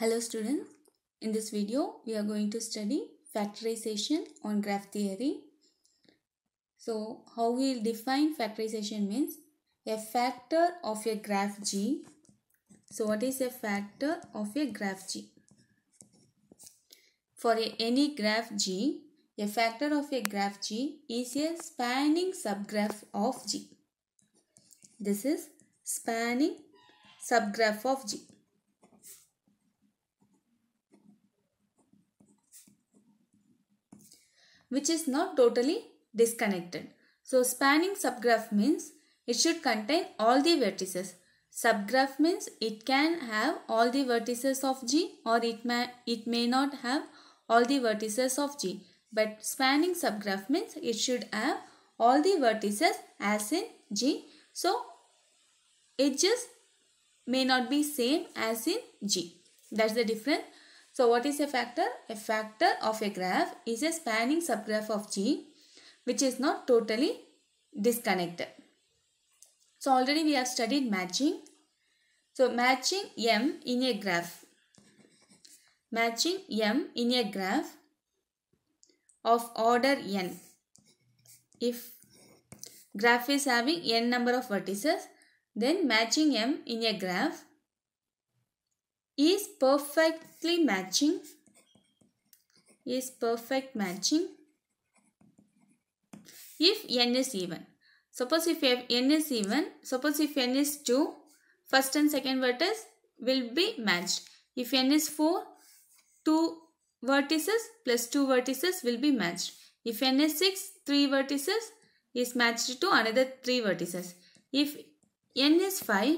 Hello students, in this video we are going to study factorization on graph theory. So how we will define factorization means a factor of a graph G. So what is a factor of a graph G? For a, any graph G, a factor of a graph G is a spanning subgraph of G. This is spanning subgraph of G. which is not totally disconnected. So spanning subgraph means it should contain all the vertices. Subgraph means it can have all the vertices of G or it may, it may not have all the vertices of G. But spanning subgraph means it should have all the vertices as in G. So edges may not be same as in G. That's the difference. So what is a factor? A factor of a graph is a spanning subgraph of G which is not totally disconnected. So already we have studied matching. So matching M in a graph. Matching M in a graph of order N. If graph is having N number of vertices, then matching M in a graph is perfectly matching is perfect matching if n is even. Suppose if n is even, suppose if n is 2, first and second vertex will be matched. If n is 4, 2 vertices plus 2 vertices will be matched. If n is 6, 3 vertices is matched to another 3 vertices. If n is 5,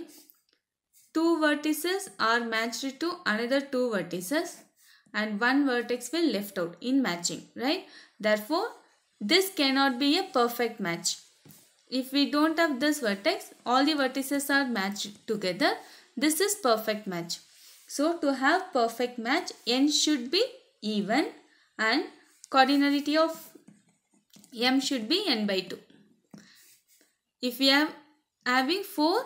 two vertices are matched to another two vertices and one vertex will left out in matching right therefore this cannot be a perfect match if we don't have this vertex all the vertices are matched together this is perfect match so to have perfect match n should be even and cardinality of m should be n by 2 if we are having four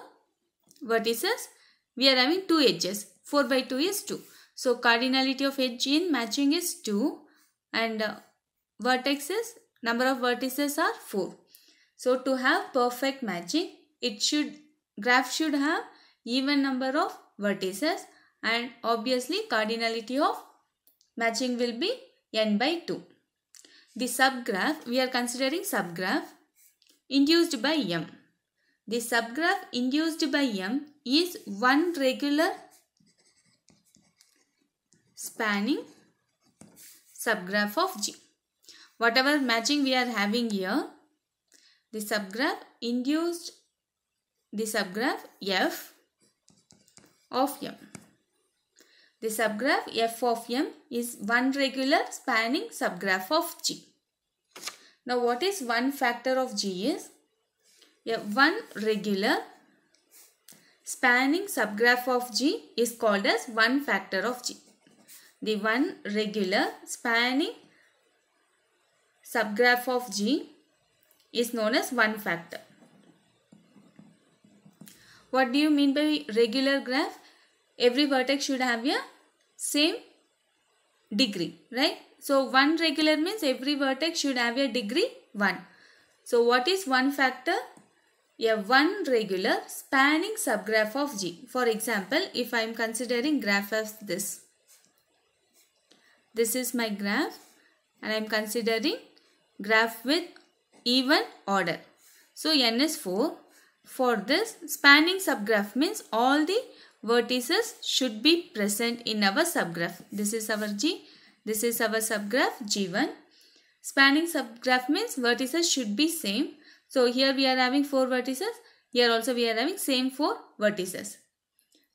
vertices we are having two edges. 4 by 2 is 2. So cardinality of edge in matching is 2 and uh, vertices, number of vertices are 4. So to have perfect matching, it should, graph should have even number of vertices and obviously cardinality of matching will be n by 2. The subgraph, we are considering subgraph induced by m. The subgraph induced by M is one regular spanning subgraph of G. Whatever matching we are having here, the subgraph induced the subgraph F of M. The subgraph F of M is one regular spanning subgraph of G. Now what is one factor of G is? A one regular spanning subgraph of G is called as one factor of G. The one regular spanning subgraph of G is known as one factor. What do you mean by regular graph? Every vertex should have a same degree, right? So, one regular means every vertex should have a degree 1. So, what is one factor? a one regular spanning subgraph of G. For example, if I am considering graph as this. This is my graph and I am considering graph with even order. So n is 4. For this spanning subgraph means all the vertices should be present in our subgraph. This is our G. This is our subgraph G1. Spanning subgraph means vertices should be same. So here we are having 4 vertices. Here also we are having same 4 vertices.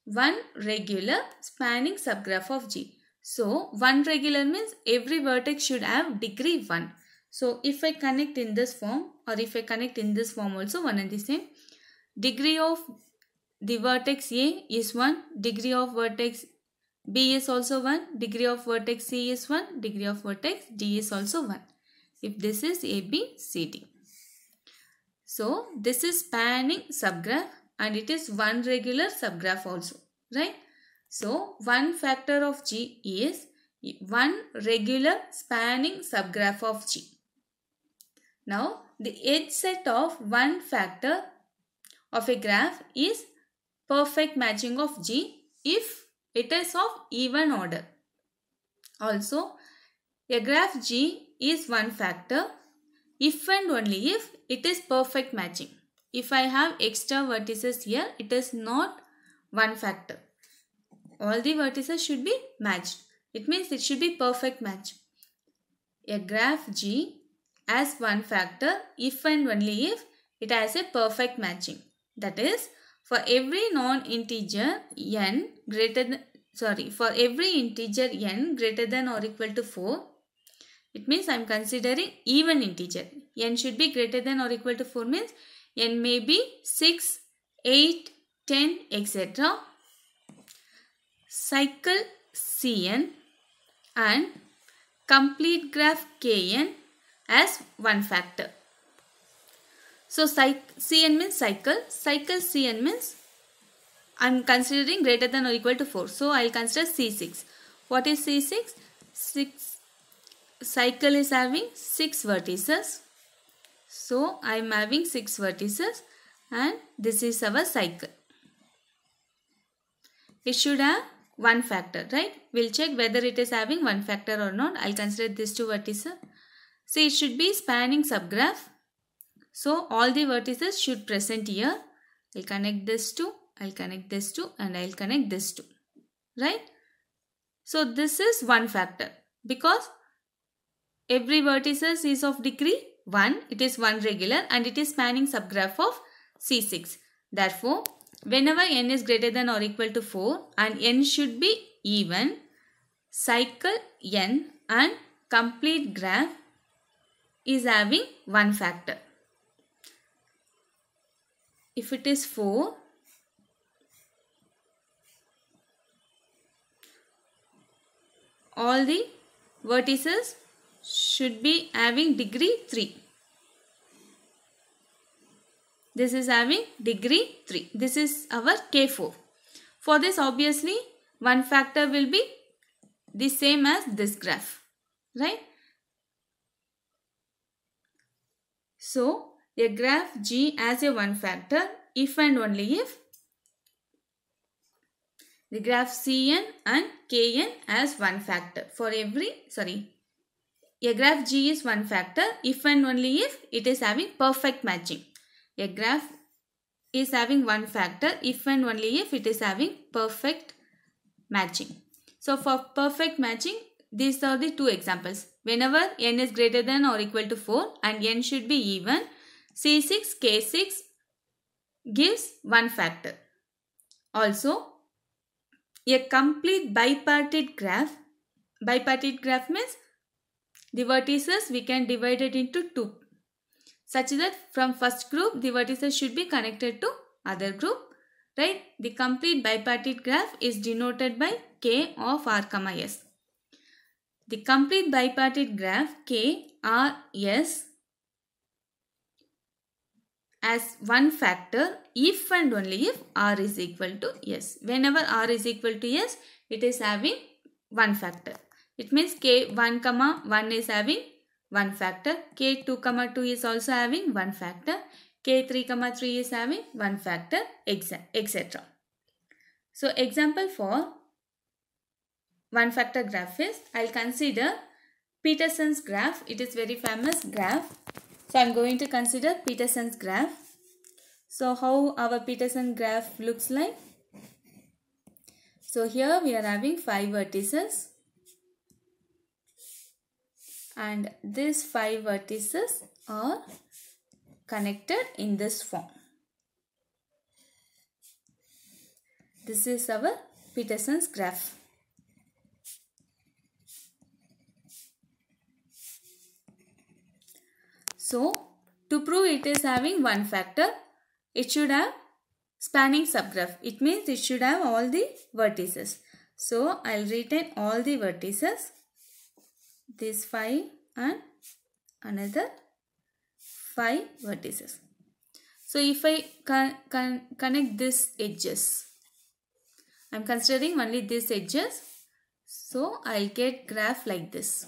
One regular spanning subgraph of G. So one regular means every vertex should have degree 1. So if I connect in this form or if I connect in this form also one and the same. Degree of the vertex A is 1. Degree of vertex B is also 1. Degree of vertex C is 1. Degree of vertex D is also 1. If this is A, B, C, D. So this is spanning subgraph and it is one regular subgraph also, right? So one factor of G is one regular spanning subgraph of G. Now the edge set of one factor of a graph is perfect matching of G if it is of even order. Also a graph G is one factor if and only if it is perfect matching. If I have extra vertices here, it is not one factor. All the vertices should be matched. It means it should be perfect match. A graph G as one factor if and only if it has a perfect matching. That is, for every non-integer n greater than, sorry, for every integer n greater than or equal to 4, it means I am considering even integer. n should be greater than or equal to 4 means n may be 6, 8, 10 etc. Cycle Cn and complete graph Kn as one factor. So Cn means cycle, cycle Cn means I am considering greater than or equal to 4. So I will consider C6. What is C6? 6 cycle is having 6 vertices. So I am having 6 vertices and this is our cycle. It should have 1 factor, right? We'll check whether it is having 1 factor or not. I'll consider these two vertices. See, it should be spanning subgraph. So all the vertices should present here. I'll connect this to, I'll connect this to and I'll connect this to, right? So this is 1 factor because Every vertices is of degree 1. It is 1 regular and it is spanning subgraph of C6. Therefore, whenever n is greater than or equal to 4 and n should be even, cycle n and complete graph is having 1 factor. If it is 4, all the vertices should be having degree 3. This is having degree 3. This is our K4. For this obviously one factor will be the same as this graph. Right? So a graph G as a one factor if and only if the graph Cn and Kn as one factor for every sorry a graph G is one factor if and only if it is having perfect matching. A graph is having one factor if and only if it is having perfect matching. So for perfect matching, these are the two examples. Whenever n is greater than or equal to 4 and n should be even, C6, K6 gives one factor. Also, a complete bipartite graph, bipartite graph means the vertices we can divide it into two such that from first group the vertices should be connected to other group right the complete bipartite graph is denoted by k of r comma s the complete bipartite graph k r s as one factor if and only if r is equal to s whenever r is equal to s it is having one factor it means K1, comma 1 is having 1 factor. K2, comma 2 is also having 1 factor. K3, comma 3 is having 1 factor, etc. So example for 1 factor graph is, I'll consider Peterson's graph. It is very famous graph. So I'm going to consider Peterson's graph. So how our Peterson graph looks like? So here we are having 5 vertices and these five vertices are connected in this form. This is our Peterson's graph. So, to prove it is having one factor, it should have spanning subgraph. It means it should have all the vertices. So, I will retain all the vertices. This 5 and another 5 vertices. So if I con con connect these edges, I am considering only these edges. So I will get graph like this.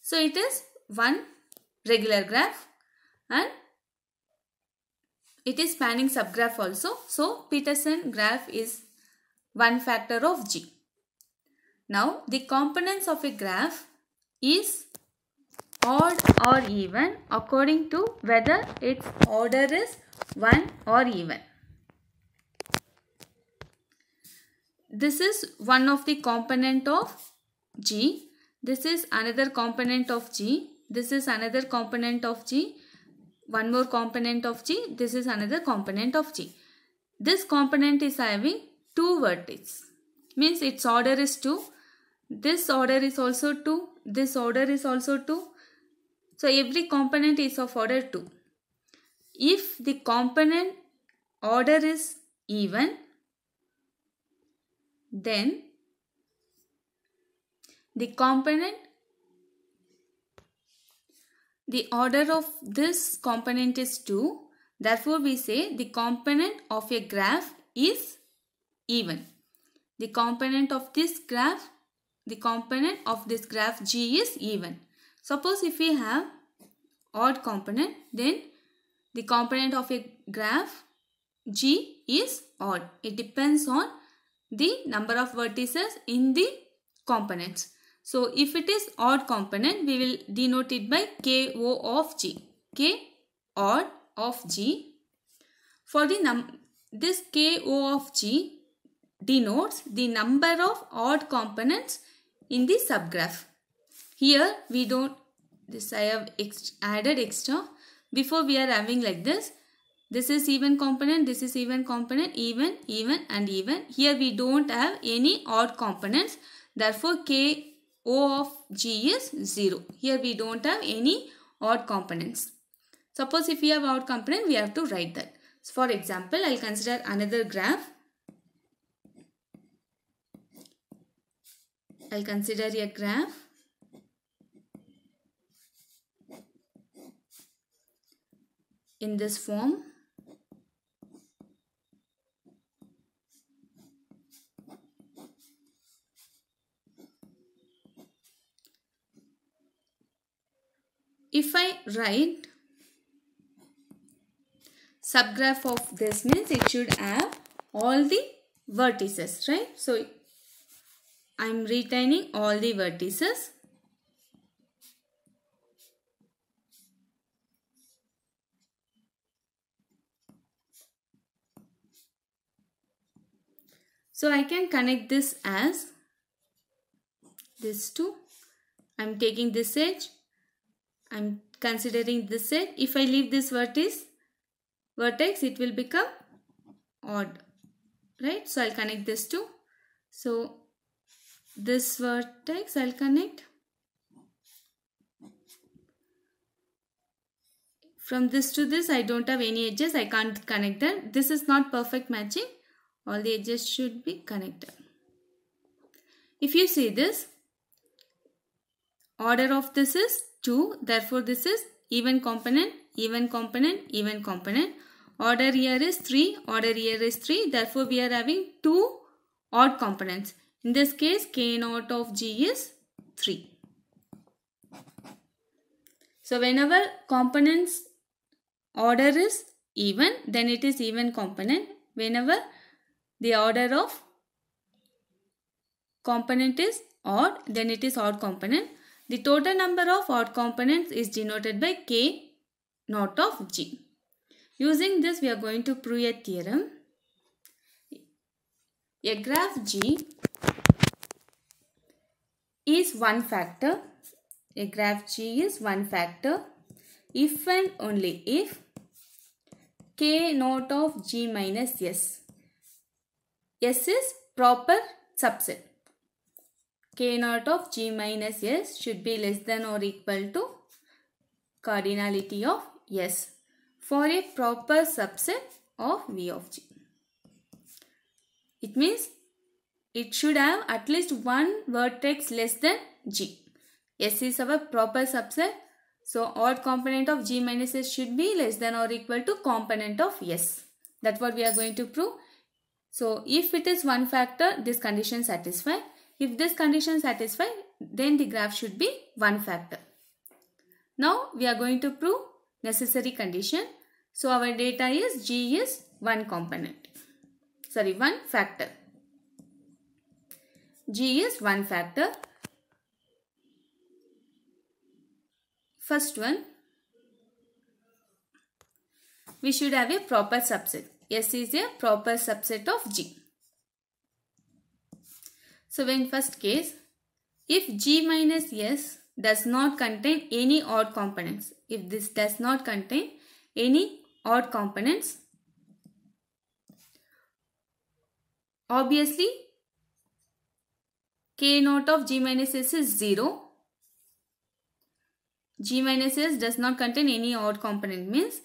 So it is one regular graph and it is spanning subgraph also. So Peterson graph is one factor of G. Now the components of a graph is odd or even according to whether its order is 1 or even. This is one of the component of G. This is another component of G. This is another component of G. One more component of G. This is another component of G. This component is having two vertices means its order is 2 this order is also 2 this order is also 2 so every component is of order 2 if the component order is even then the component the order of this component is 2 therefore we say the component of a graph is even the component of this graph, the component of this graph G is even. Suppose if we have odd component, then the component of a graph G is odd. It depends on the number of vertices in the components. So if it is odd component, we will denote it by KO of G. K odd of G. For the num this KO of G, denotes the number of odd components in the subgraph. Here we don't, this I have ex added extra. Before we are having like this, this is even component, this is even component, even, even and even. Here we don't have any odd components. Therefore, K O of G is 0. Here we don't have any odd components. Suppose if we have odd component, we have to write that. So for example, I'll consider another graph. I'll consider a graph. In this form, if I write subgraph of this means it should have all the vertices right so I am retaining all the vertices. So I can connect this as this two. I'm taking this edge. I'm considering this edge. If I leave this vertex, vertex it will become odd. Right? So I'll connect this two. So this vertex I'll connect from this to this I don't have any edges I can't connect them this is not perfect matching all the edges should be connected if you see this order of this is 2 therefore this is even component even component even component order here is 3 order here is 3 therefore we are having two odd components in this case, K naught of G is 3. So whenever components order is even, then it is even component. Whenever the order of component is odd, then it is odd component. The total number of odd components is denoted by K naught of G. Using this, we are going to prove a theorem. A graph G is one factor. A graph G is one factor if and only if k naught of G minus S. S is proper subset. k naught of G minus S should be less than or equal to cardinality of S for a proper subset of V of G. It means it should have at least one vertex less than G. S is our proper subset. So odd component of G minus S should be less than or equal to component of S. That's what we are going to prove. So if it is one factor, this condition satisfy. If this condition satisfy, then the graph should be one factor. Now we are going to prove necessary condition. So our data is G is one component, sorry one factor. G is one factor. First one, we should have a proper subset. S is a proper subset of G. So in first case, if G minus S does not contain any odd components, if this does not contain any odd components, obviously k naught of g minus s is 0. g minus s does not contain any odd component means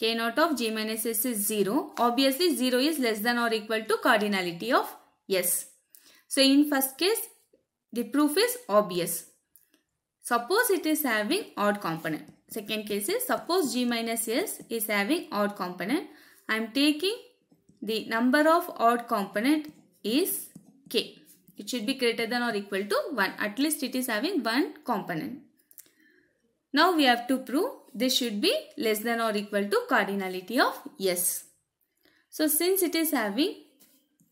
k naught of g minus s is 0. Obviously 0 is less than or equal to cardinality of s. So in first case the proof is obvious. Suppose it is having odd component. Second case is suppose g minus s is having odd component. I am taking the number of odd component is k. It should be greater than or equal to 1. At least it is having one component. Now we have to prove this should be less than or equal to cardinality of yes. So since it is having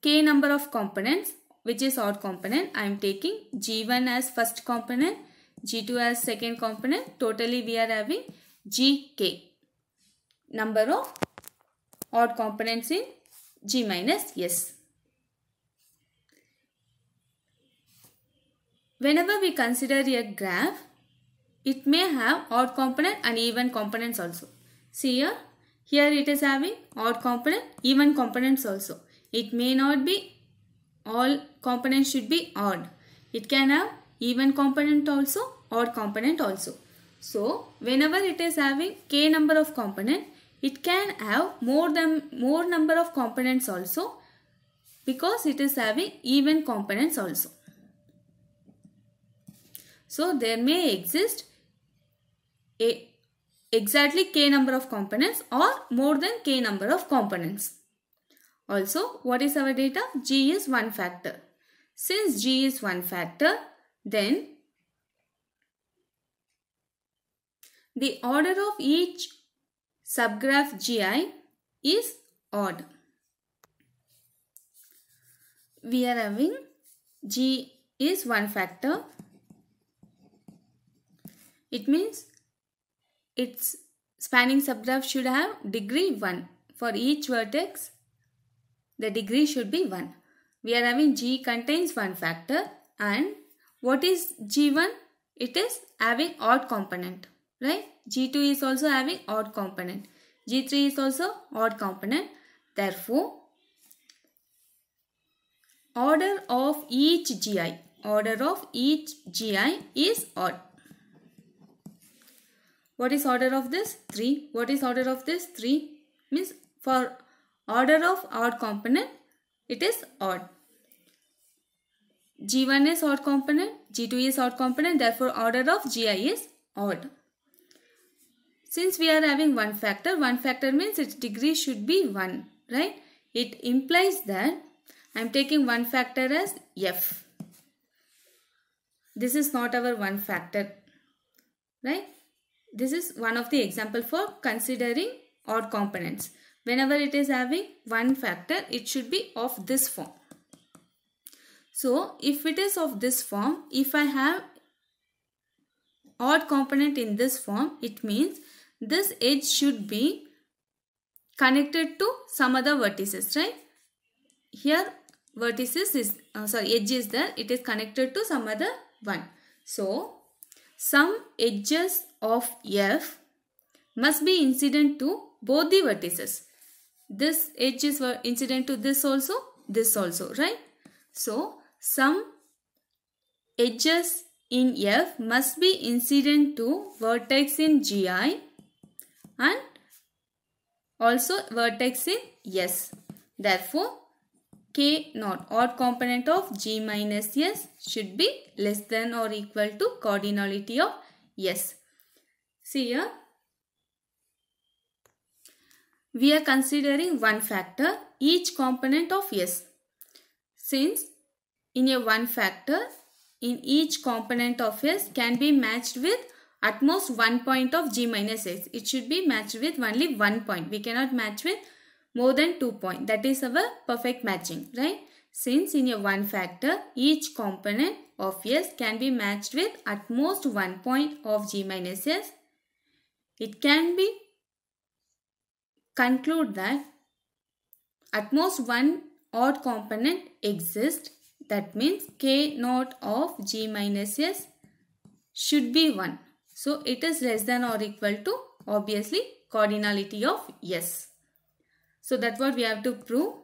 k number of components which is odd component, I am taking g1 as first component, g2 as second component. Totally we are having gk number of odd components in g minus yes. Whenever we consider a graph, it may have odd component and even components also. See here, here it is having odd component, even components also. It may not be all components should be odd. It can have even component also, odd component also. So, whenever it is having k number of component, it can have more than more number of components also because it is having even components also. So there may exist a exactly k number of components or more than k number of components. Also, what is our data? g is one factor. Since g is one factor, then the order of each subgraph gi is odd. We are having g is one factor it means its spanning subgraph should have degree 1. For each vertex, the degree should be 1. We are having G contains one factor and what is G1? It is having odd component, right? G2 is also having odd component. G3 is also odd component. Therefore, order of each GI, order of each GI is odd. What is order of this? 3. What is order of this? 3 means for order of odd component, it is odd. G1 is odd component, G2 is odd component, therefore order of Gi is odd. Since we are having one factor, one factor means its degree should be 1, right? It implies that I am taking one factor as f. This is not our one factor, right? This is one of the example for considering odd components. Whenever it is having one factor, it should be of this form. So, if it is of this form, if I have odd component in this form, it means this edge should be connected to some other vertices, right? Here vertices is, uh, sorry, edge is there. It is connected to some other one. So, some edges of F must be incident to both the vertices. This edge is incident to this also, this also, right? So, some edges in F must be incident to vertex in GI and also vertex in S. Therefore, K naught odd component of G minus S should be less than or equal to cardinality of S. See here, we are considering one factor each component of S. Since in a one factor, in each component of S can be matched with at most one point of G minus S. It should be matched with only one point. We cannot match with more than two point. That is our perfect matching, right? Since in a one factor, each component of S can be matched with at most one point of G minus S it can be conclude that at most one odd component exists that means k naught of g minus s should be 1. So it is less than or equal to obviously cardinality of s. So that's what we have to prove.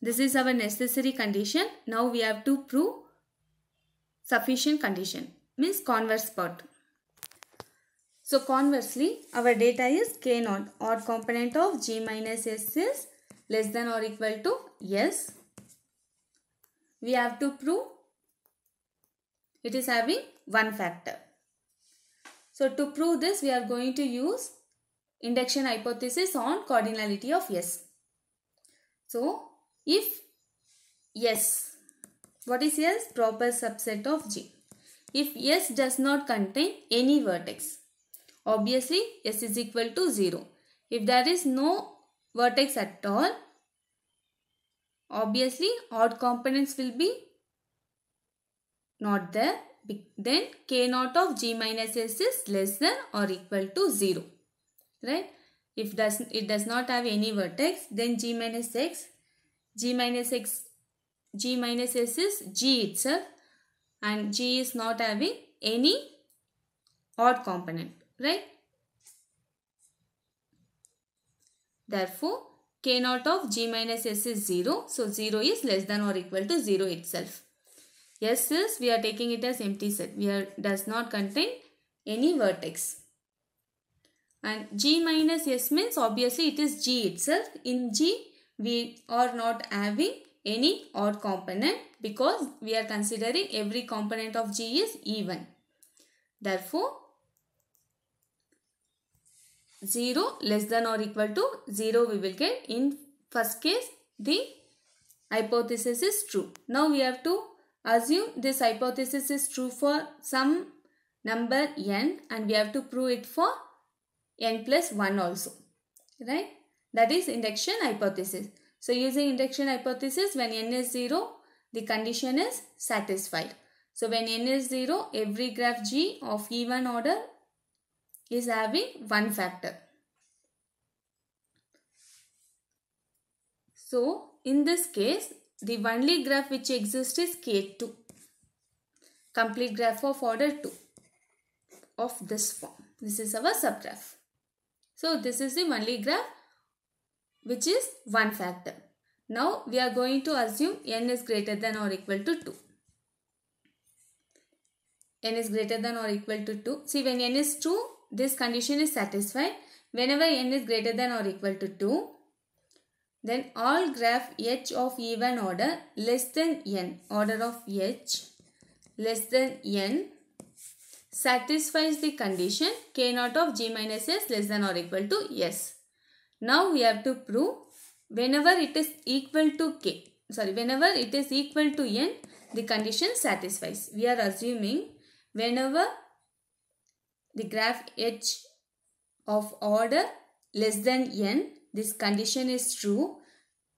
This is our necessary condition. Now we have to prove sufficient condition means converse part. So conversely, our data is K0 or component of G minus S is less than or equal to S. We have to prove it is having one factor. So to prove this, we are going to use induction hypothesis on cardinality of S. So if S, what is S? Proper subset of G. If S does not contain any vertex, Obviously, S is equal to 0. If there is no vertex at all, obviously odd components will be not there. Then k naught of g minus s is less than or equal to 0. Right? If does, it does not have any vertex, then g minus x, g minus x, g minus s is g itself and g is not having any odd component right? Therefore, k naught of g minus s is 0. So, 0 is less than or equal to 0 itself. S is, we are taking it as empty set. We are, does not contain any vertex. And g minus s means obviously it is g itself. In g, we are not having any odd component because we are considering every component of g is even. Therefore, 0 less than or equal to 0 we will get in first case the hypothesis is true. Now we have to assume this hypothesis is true for some number n and we have to prove it for n plus 1 also right that is induction hypothesis. So using induction hypothesis when n is 0 the condition is satisfied. So when n is 0 every graph g of even order is having 1 factor. So, in this case, the only graph which exists is K2, complete graph of order 2 of this form. This is our subgraph. So, this is the only graph which is 1 factor. Now, we are going to assume n is greater than or equal to 2 n is greater than or equal to 2. See when n is 2, this condition is satisfied whenever n is greater than or equal to 2 then all graph h of even order less than n order of h less than n satisfies the condition k naught of g minus s less than or equal to s. Now we have to prove whenever it is equal to k sorry whenever it is equal to n the condition satisfies. We are assuming whenever the graph h of order less than n, this condition is true,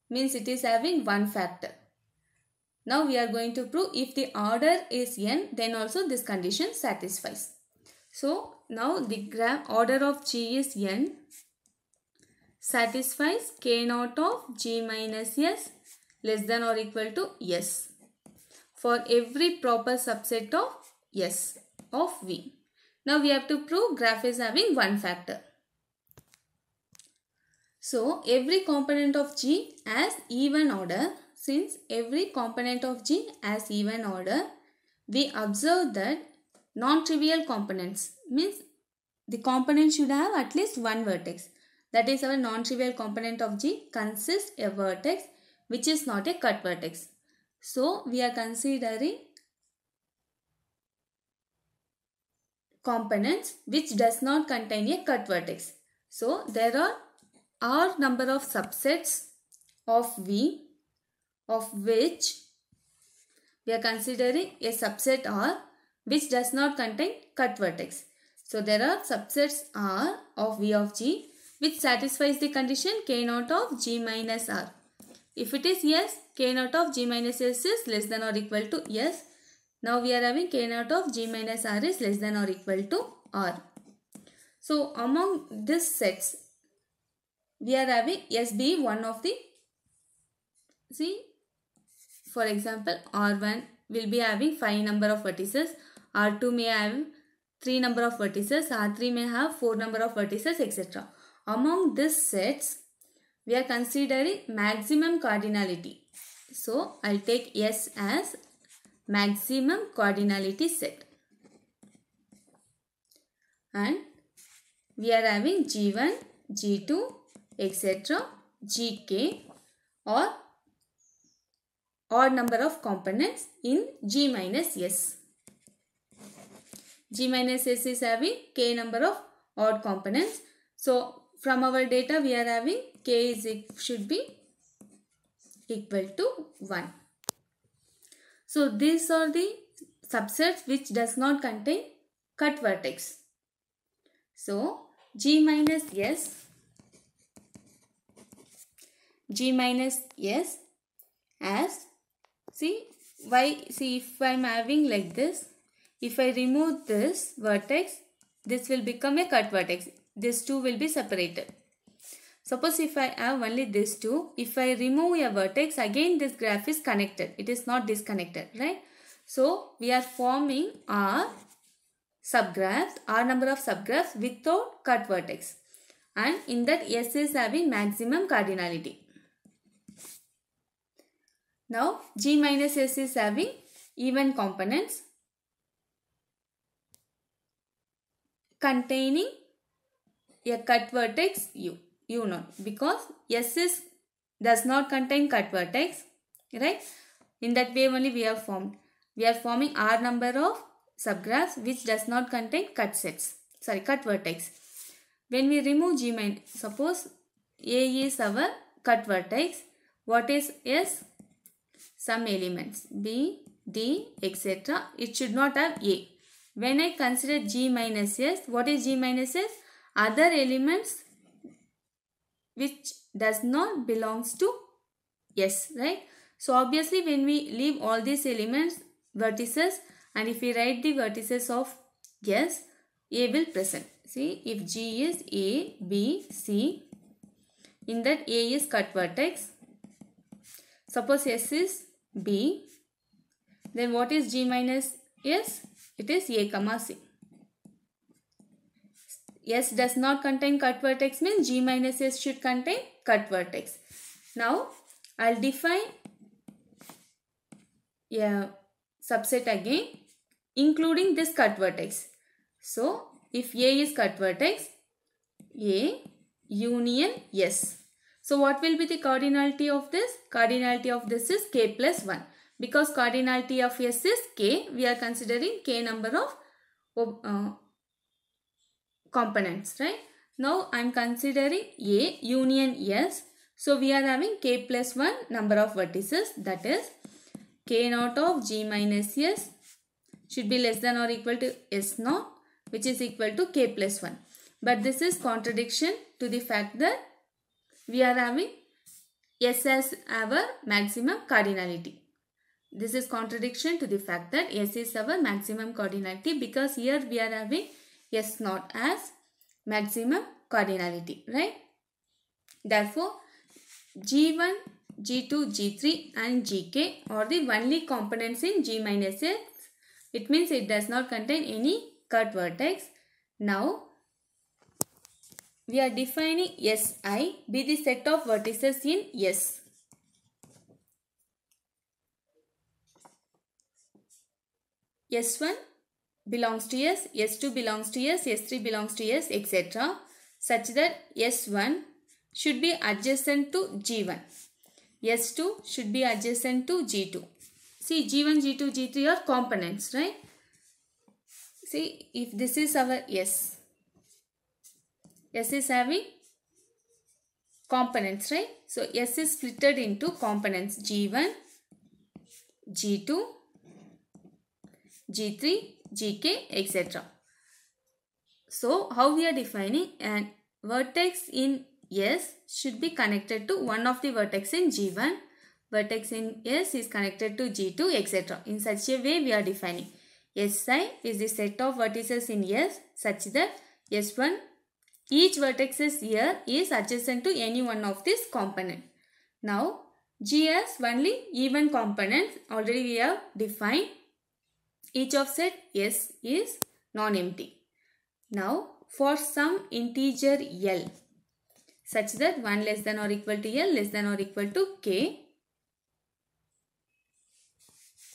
means it is having one factor. Now we are going to prove if the order is n, then also this condition satisfies. So now the graph order of g is n satisfies k naught of g minus s less than or equal to s for every proper subset of s of v. Now we have to prove graph is having one factor. So every component of G has even order. Since every component of G has even order, we observe that non-trivial components means the component should have at least one vertex. That is our non-trivial component of G consists a vertex which is not a cut vertex. So we are considering components which does not contain a cut vertex. So there are R number of subsets of V of which we are considering a subset R which does not contain cut vertex. So there are subsets R of V of G which satisfies the condition K naught of G minus R. If it is yes, K naught of G minus S is less than or equal to S now we are having k naught of g minus r is less than or equal to r. So among this sets, we are having S be one of the, see, for example, R1 will be having 5 number of vertices, R2 may have 3 number of vertices, R3 may have 4 number of vertices, etc. Among these sets, we are considering maximum cardinality. So, I'll take S as maximum cardinality set. And we are having G1, G2, etc. Gk or odd number of components in G minus S. G minus S is having k number of odd components. So from our data we are having k is should be equal to 1. So these are the subsets which does not contain cut vertex. So G minus S, G minus S as, see, why, see if I am having like this, if I remove this vertex, this will become a cut vertex. These two will be separated. Suppose if I have only these two, if I remove a vertex, again this graph is connected. It is not disconnected, right? So, we are forming R subgraphs, R number of subgraphs without cut vertex. And in that S is having maximum cardinality. Now, G minus S is having even components containing a cut vertex U u naught because S is does not contain cut vertex right in that way only we are formed we are forming r number of subgraphs which does not contain cut sets sorry cut vertex when we remove g main suppose a is our cut vertex what is s some elements b d etc it should not have a when i consider g minus s what is g minus s other elements which does not belongs to S, right? So obviously when we leave all these elements, vertices and if we write the vertices of S, A will present. See if G is A, B, C, in that A is cut vertex. Suppose S is B, then what is G minus S? It is A comma C. S does not contain cut vertex means G minus S should contain cut vertex. Now I'll define a subset again including this cut vertex. So if A is cut vertex, A union S. So what will be the cardinality of this? Cardinality of this is K plus 1. Because cardinality of S is K, we are considering K number of uh, components, right? Now I'm considering A union S. So we are having k plus 1 number of vertices that is k naught of g minus s should be less than or equal to s naught which is equal to k plus 1. But this is contradiction to the fact that we are having S as our maximum cardinality. This is contradiction to the fact that S is our maximum cardinality because here we are having S naught as maximum cardinality, right? Therefore, G1, G2, G3 and Gk are the only components in G minus S. It means it does not contain any cut vertex. Now, we are defining Si be the set of vertices in S. S1 belongs to S, S2 belongs to S, S3 belongs to S, etc. such that S1 should be adjacent to G1. S2 should be adjacent to G2. See G1, G2, G3 are components, right? See if this is our S. S is having components, right? So S is splitted into components G1, G2, G3, GK, etc. So, how we are defining an vertex in S should be connected to one of the vertex in G1, vertex in S is connected to G2, etc. In such a way, we are defining SI is the set of vertices in S such that S1, each vertex is here is adjacent to any one of this component. Now, GS only even components already we have defined each of set S is non-empty. Now for some integer L such that 1 less than or equal to L less than or equal to K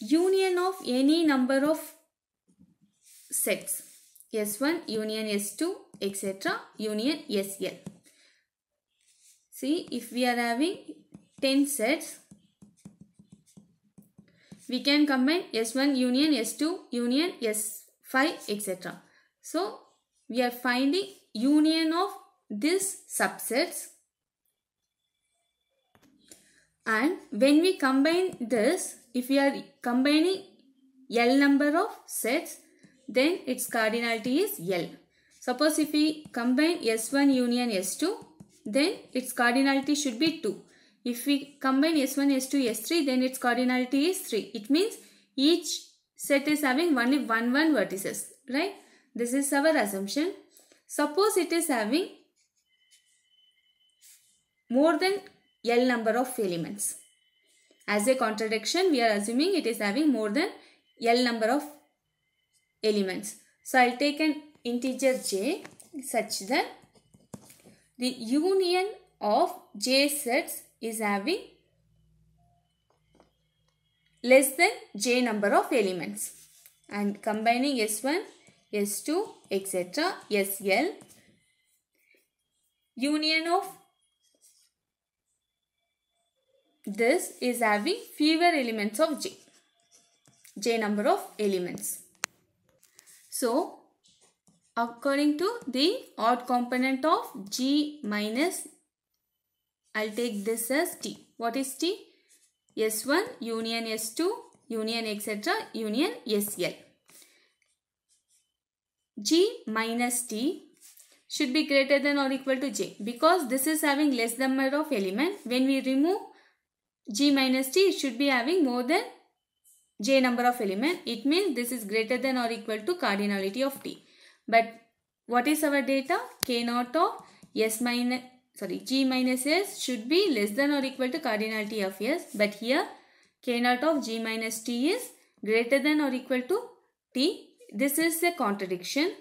union of any number of sets S1 union S2 etc union SL. See if we are having 10 sets we can combine S1 union S2 union S5 etc. So we are finding union of these subsets and when we combine this if we are combining L number of sets then its cardinality is L. Suppose if we combine S1 union S2 then its cardinality should be 2. If we combine S1, S2, S3, then its cardinality is 3. It means each set is having only 1, 1 vertices, right? This is our assumption. Suppose it is having more than L number of elements. As a contradiction, we are assuming it is having more than L number of elements. So, I will take an integer j such that the union of j sets is having less than j number of elements and combining S1, S2, etc. SL union of this is having fewer elements of j j number of elements so according to the odd component of g minus I'll take this as T. What is T? S1 union S2 union etc. union SL. G minus T should be greater than or equal to J because this is having less number of element. When we remove G minus T, it should be having more than J number of element. It means this is greater than or equal to cardinality of T. But what is our data? K naught of S minus sorry g minus s should be less than or equal to cardinality of s but here k naught of g minus t is greater than or equal to t this is a contradiction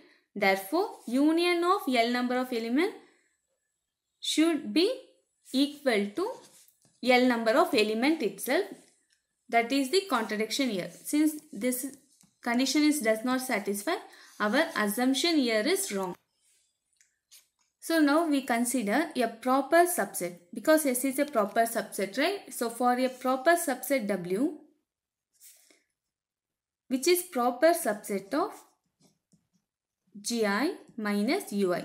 therefore union of l number of element should be equal to l number of element itself that is the contradiction here since this condition is does not satisfy our assumption here is wrong so now we consider a proper subset because S is a proper subset, right? So for a proper subset W, which is proper subset of GI minus UI.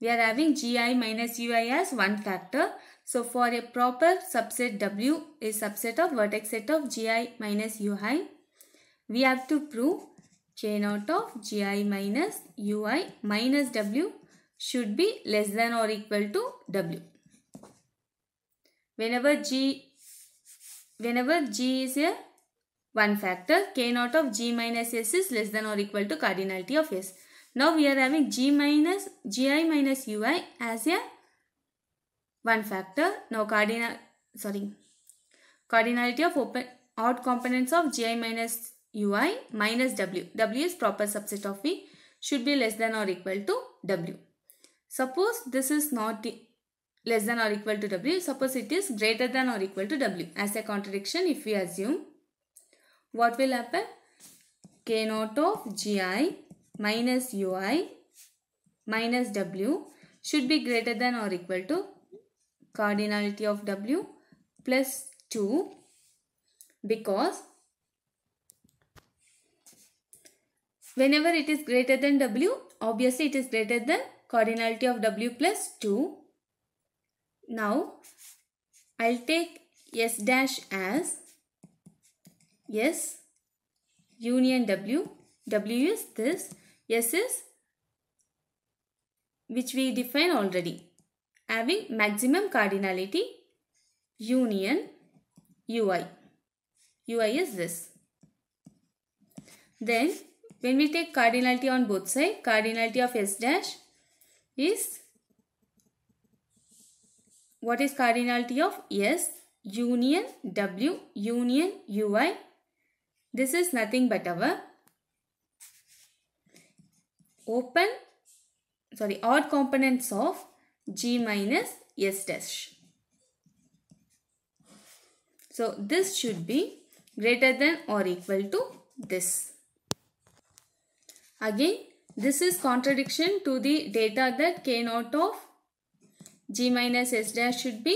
We are having GI minus UI as one factor. So for a proper subset W is subset of vertex set of GI minus UI. We have to prove J naught of GI minus UI minus W should be less than or equal to W. Whenever G, whenever G is a 1 factor, K naught of G minus S is less than or equal to cardinality of S. Now we are having G minus, Gi minus Ui as a 1 factor. Now cardinal, sorry, cardinality of open, odd components of Gi minus Ui minus W. W is proper subset of V should be less than or equal to W. Suppose this is not less than or equal to W. Suppose it is greater than or equal to W. As a contradiction, if we assume, what will happen? K naught of Gi minus Ui minus W should be greater than or equal to cardinality of W plus 2 because whenever it is greater than W, obviously it is greater than cardinality of W plus 2. Now, I'll take S dash as S union W. W is this. S is which we define already. Having maximum cardinality union UI. UI is this. Then when we take cardinality on both sides, cardinality of S dash is what is cardinality of? S union W union UI. This is nothing but our open, sorry, odd components of G minus S dash. So, this should be greater than or equal to this. Again, this is contradiction to the data that k naught of g minus s dash should be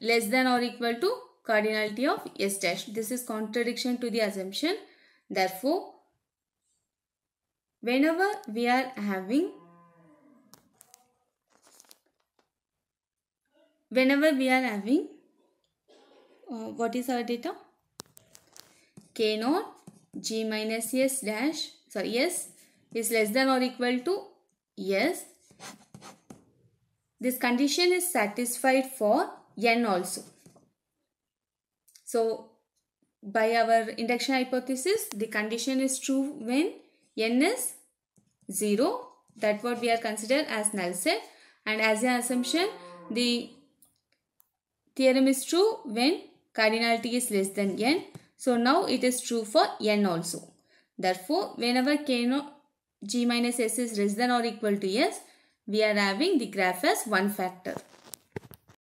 less than or equal to cardinality of s dash. This is contradiction to the assumption. Therefore, whenever we are having whenever we are having uh, what is our data k naught g minus s dash sorry s is less than or equal to yes. This condition is satisfied for n also. So by our induction hypothesis the condition is true when n is 0 that what we are considered as null set and as an assumption the theorem is true when cardinality is less than n so now it is true for n also therefore whenever k no, g minus s is less than or equal to s, we are having the graph as 1 factor.